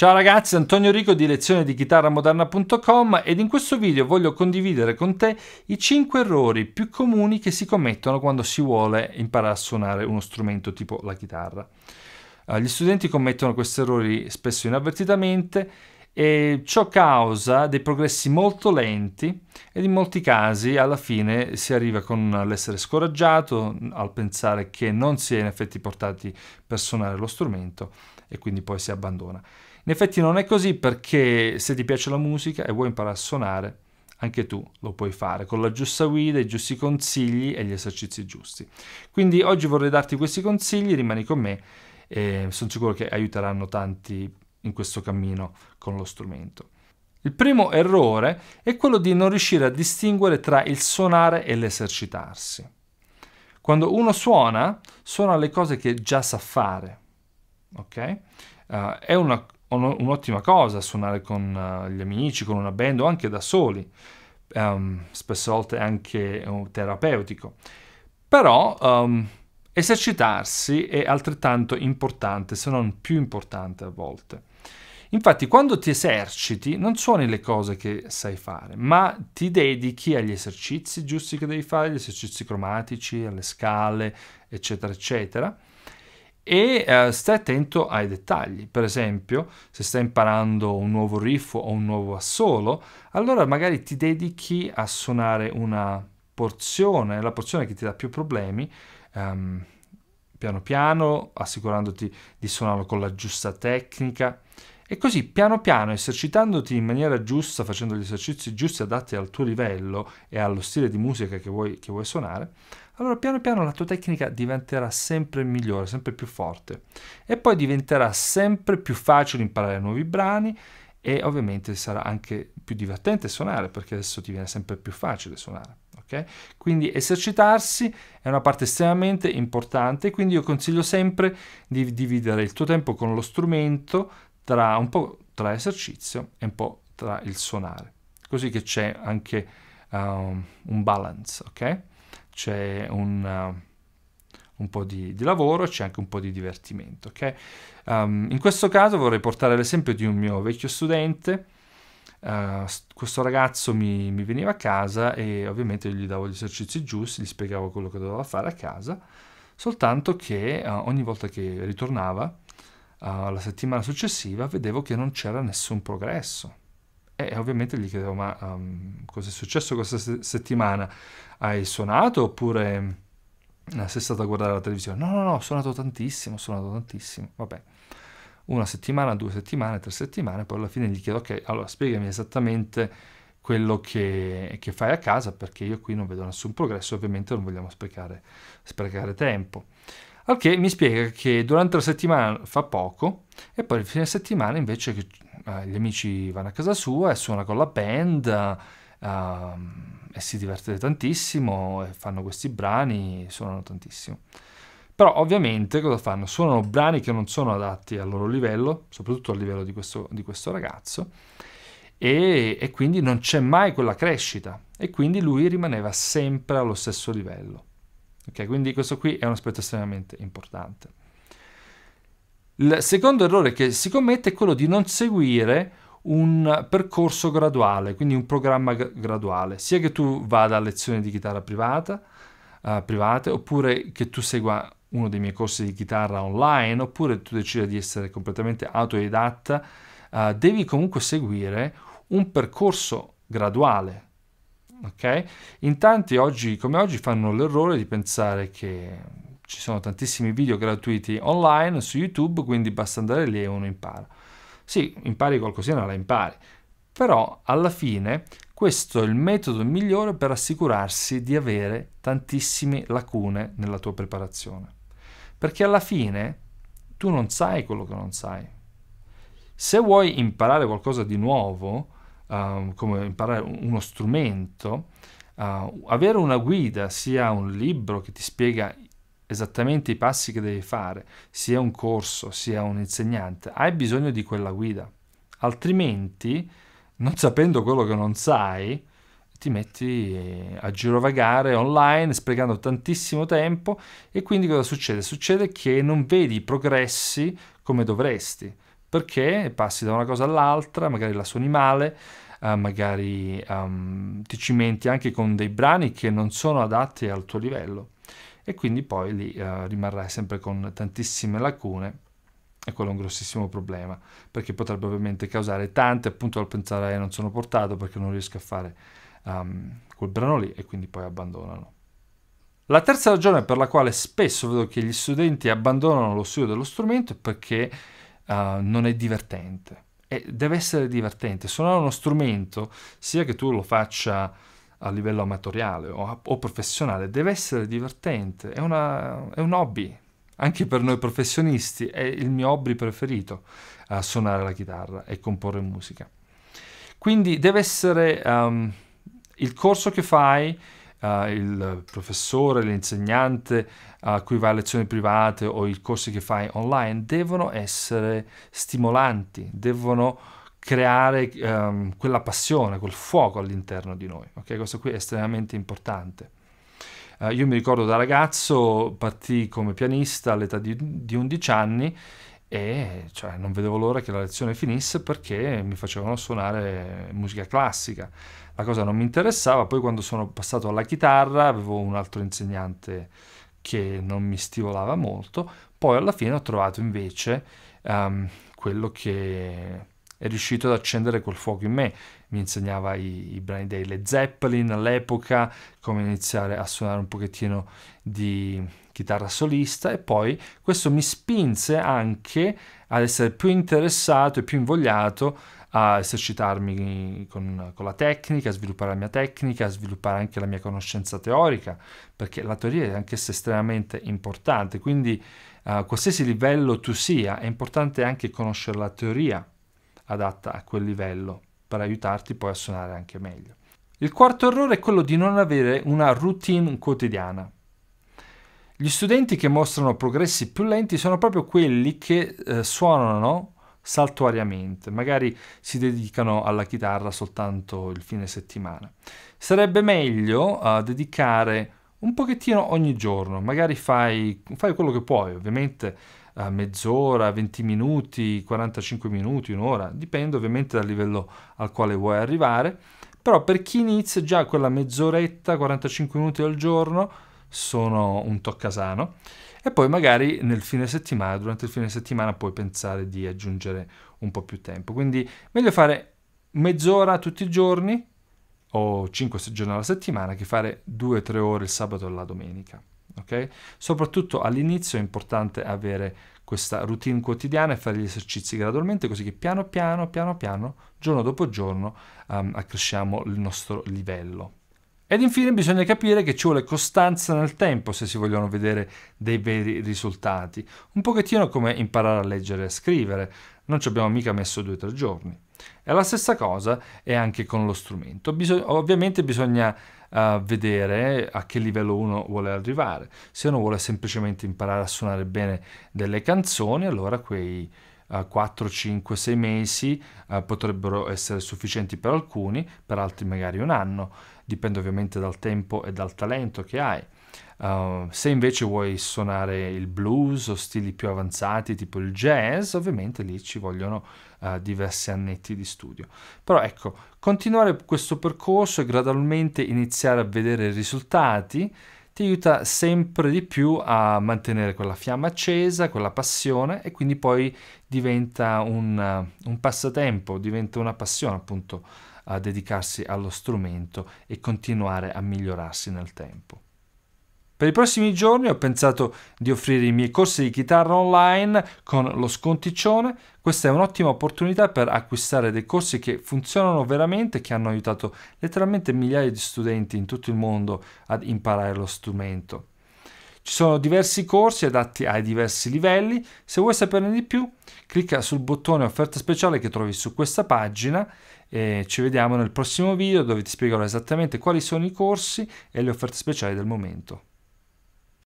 Ciao ragazzi, Antonio Rico di lezione di chitarramoderna.com ed in questo video voglio condividere con te i 5 errori più comuni che si commettono quando si vuole imparare a suonare uno strumento tipo la chitarra. Eh, gli studenti commettono questi errori spesso inavvertitamente e ciò causa dei progressi molto lenti ed in molti casi alla fine si arriva con l'essere scoraggiato al pensare che non si è in effetti portati per suonare lo strumento e quindi poi si abbandona. In effetti non è così perché se ti piace la musica e vuoi imparare a suonare, anche tu lo puoi fare con la giusta guida, i giusti consigli e gli esercizi giusti. Quindi oggi vorrei darti questi consigli, rimani con me e sono sicuro che aiuteranno tanti in questo cammino con lo strumento. Il primo errore è quello di non riuscire a distinguere tra il suonare e l'esercitarsi. Quando uno suona, suona le cose che già sa fare. Ok? Uh, è una un'ottima cosa suonare con eh, gli amici, con una band o anche da soli, um, spesso volte anche eh, terapeutico. Però um, esercitarsi è altrettanto importante, se non più importante a volte. Infatti, quando ti eserciti, non suoni le cose che sai fare, ma ti dedichi agli esercizi giusti che devi fare, agli esercizi cromatici, alle scale, eccetera, eccetera e eh, stai attento ai dettagli. Per esempio, se stai imparando un nuovo riff o un nuovo assolo, allora magari ti dedichi a suonare una porzione, la porzione che ti dà più problemi, ehm, piano piano, assicurandoti di suonarlo con la giusta tecnica e così piano piano, esercitandoti in maniera giusta, facendo gli esercizi giusti adatti al tuo livello e allo stile di musica che vuoi, che vuoi suonare, allora piano piano la tua tecnica diventerà sempre migliore, sempre più forte. E poi diventerà sempre più facile imparare nuovi brani e ovviamente sarà anche più divertente suonare perché adesso ti viene sempre più facile suonare. Okay? Quindi esercitarsi è una parte estremamente importante, quindi io consiglio sempre di dividere il tuo tempo con lo strumento tra un po' tra esercizio e un po' tra il suonare, così che c'è anche um, un balance, ok? C'è un... Uh, un po' di, di lavoro e c'è anche un po' di divertimento. Okay? Um, in questo caso vorrei portare l'esempio di un mio vecchio studente. Uh, questo ragazzo mi, mi, veniva a casa e ovviamente gli davo gli esercizi giusti, gli spiegavo quello che doveva fare a casa, soltanto che uh, ogni volta che ritornava uh, la settimana successiva vedevo che non c'era nessun progresso. E ovviamente gli chiedevo, ma um, ehm, cosa è successo questa se- settimana? Hai suonato oppure mm, sei stato a guardare la televisione? No, no, no, ho suonato tantissimo, ho suonato tantissimo. Vabbè, una settimana, due settimane, tre settimane, poi alla fine gli chiedo, ok, allora spiegami esattamente quello che, che, fai a casa perché io qui non vedo nessun progresso, ovviamente non vogliamo sprecare, sprecare tempo. Al che mi spiega che durante la settimana fa poco e poi il fine settimana invece che eh, gli amici vanno a casa sua e suona con la band eh, e si diverte tantissimo e fanno questi brani e suonano tantissimo. Però ovviamente cosa fanno? Suonano brani che non sono adatti al loro livello, soprattutto al livello di questo, di questo ragazzo, e, e quindi non c'è mai quella crescita e quindi lui rimaneva sempre allo stesso livello. Ok, quindi questo qui è un aspetto estremamente importante. Il secondo errore che si commette è quello di non seguire un percorso graduale, quindi un programma graduale, sia che tu vada a lezioni di chitarra privata, uh, private, oppure che tu segua uno dei miei corsi di chitarra online, oppure tu decida di essere completamente autodidatta, uh, eh, devi comunque seguire un percorso graduale, ok? In tanti oggi come oggi fanno l'errore di pensare che ci sono tantissimi video gratuiti online su YouTube, quindi basta andare lì e uno impara. Sì, impari qualcosina, la impari, però alla fine questo è il metodo migliore per assicurarsi di avere tantissime lacune nella tua preparazione. Perché alla fine tu non sai quello che non sai. Se vuoi imparare qualcosa di nuovo, uh, come imparare uno strumento, uh, avere una guida, sia un libro che ti spiega esattamente i passi che devi fare, sia un corso, sia un insegnante, hai bisogno di quella guida. Altrimenti, non sapendo quello che non sai, ti metti eh, a girovagare online sprecando tantissimo tempo e quindi cosa succede? Succede che non vedi i progressi come dovresti perché passi da una cosa all'altra, magari la suoni male, eh, magari um, ti cimenti anche con dei brani che non sono adatti al tuo livello e quindi poi lì eh, rimarrai sempre con tantissime lacune e quello è un grossissimo problema perché potrebbe ovviamente causare tante appunto al pensare eh, non sono portato perché non riesco a fare um, quel brano lì e quindi poi abbandonano. La terza ragione per la quale spesso vedo che gli studenti abbandonano lo studio dello strumento è perché uh, non è divertente. E deve essere divertente, suonare uno strumento, sia che tu lo faccia a livello amatoriale o, o professionale, deve essere divertente, è, una, è, un hobby. Anche per noi professionisti è il mio hobby preferito, uh, suonare la chitarra e comporre musica. Quindi deve essere um, il corso che fai, eh, il professore, l'insegnante a cui va a lezioni private o i corsi che fai online devono essere stimolanti, devono creare ehm, quella passione, quel fuoco all'interno di noi. Okay? Questo qui è estremamente importante. Uh, io mi ricordo da ragazzo, partì come pianista all'età di, di 11 anni e cioè, non vedevo l'ora che la lezione finisse perché mi facevano suonare musica classica. La cosa non mi interessava, poi quando sono passato alla chitarra avevo un altro insegnante che non mi stimolava molto, poi alla fine ho trovato invece um, quello che è riuscito ad accendere quel fuoco in me. Mi insegnava i, i brani dei Led Zeppelin all'epoca, come iniziare a suonare un pochettino di chitarra solista e poi questo mi spinse anche ad essere più interessato e più invogliato a esercitarmi con, con, la tecnica, a sviluppare la mia tecnica, a sviluppare anche la mia conoscenza teorica, perché la teoria è anch'essa estremamente importante, quindi a uh, qualsiasi livello tu sia, è importante anche conoscere la teoria adatta a quel livello per aiutarti poi a suonare anche meglio. Il quarto errore è quello di non avere una routine quotidiana. Gli studenti che mostrano progressi più lenti sono proprio quelli che eh, suonano saltuariamente, magari si dedicano alla chitarra soltanto il fine settimana. Sarebbe meglio eh, dedicare un pochettino ogni giorno, magari fai, fai quello che puoi, ovviamente eh, mezz'ora, 20 minuti, 45 minuti, un'ora, dipende ovviamente dal livello al quale vuoi arrivare, però per chi inizia già quella mezz'oretta, 45 minuti al giorno sono un toccasano e poi magari nel fine settimana, durante il fine settimana puoi pensare di aggiungere un po' più tempo, quindi meglio fare mezz'ora tutti i giorni o 5-6 giorni alla settimana che fare 2-3 ore il sabato e la domenica. Okay? Soprattutto all'inizio è importante avere questa routine quotidiana e fare gli esercizi gradualmente, così che piano piano, piano piano, giorno dopo giorno, um, accresciamo il nostro livello. Ed infine bisogna capire che ci vuole costanza nel tempo se si vogliono vedere dei veri risultati, un pochettino come imparare a leggere e a scrivere, non ci abbiamo mica messo due o tre giorni. E la stessa cosa è anche con lo strumento, Bisog ovviamente bisogna uh, vedere a che livello uno vuole arrivare. Se uno vuole semplicemente imparare a suonare bene delle canzoni, allora quei uh, 4, 5, 6 mesi uh, potrebbero essere sufficienti per alcuni, per altri magari un anno, dipende ovviamente dal tempo e dal talento che hai. Uh, se invece vuoi suonare il blues o stili più avanzati tipo il jazz, ovviamente lì ci vogliono uh, diversi annetti di studio. Però ecco, continuare questo percorso e gradualmente iniziare a vedere i risultati ti aiuta sempre di più a mantenere quella fiamma accesa, quella passione e quindi poi diventa un, uh, un passatempo, diventa una passione appunto a dedicarsi allo strumento e continuare a migliorarsi nel tempo. Per i prossimi giorni ho pensato di offrire i miei corsi di chitarra online con lo sconticione. Questa è un'ottima opportunità per acquistare dei corsi che funzionano veramente, che hanno aiutato letteralmente migliaia di studenti in tutto il mondo ad imparare lo strumento. Ci sono diversi corsi adatti ai diversi livelli. Se vuoi saperne di più, clicca sul bottone offerta speciale che trovi su questa pagina e ci vediamo nel prossimo video dove ti spiegherò esattamente quali sono i corsi e le offerte speciali del momento.